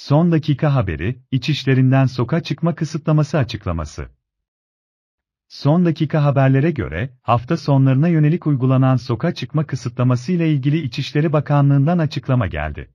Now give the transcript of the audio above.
Son dakika haberi, içişlerinden sokağa çıkma kısıtlaması açıklaması. Son dakika haberlere göre, hafta sonlarına yönelik uygulanan sokağa çıkma kısıtlaması ile ilgili İçişleri Bakanlığı'ndan açıklama geldi.